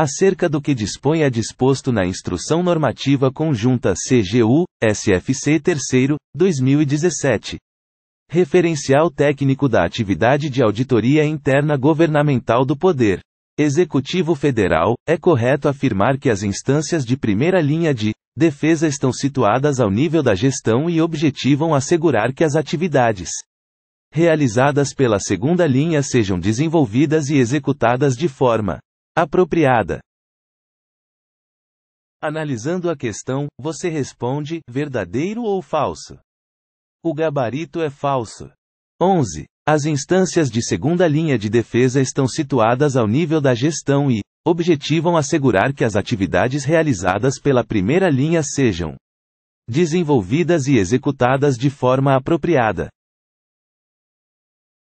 acerca do que dispõe a é disposto na Instrução Normativa Conjunta CGU, SFC 3, 2017. Referencial técnico da atividade de auditoria interna governamental do Poder Executivo Federal, é correto afirmar que as instâncias de primeira linha de defesa estão situadas ao nível da gestão e objetivam assegurar que as atividades realizadas pela segunda linha sejam desenvolvidas e executadas de forma apropriada. Analisando a questão, você responde: verdadeiro ou falso? O gabarito é falso. 11. As instâncias de segunda linha de defesa estão situadas ao nível da gestão e objetivam assegurar que as atividades realizadas pela primeira linha sejam desenvolvidas e executadas de forma apropriada.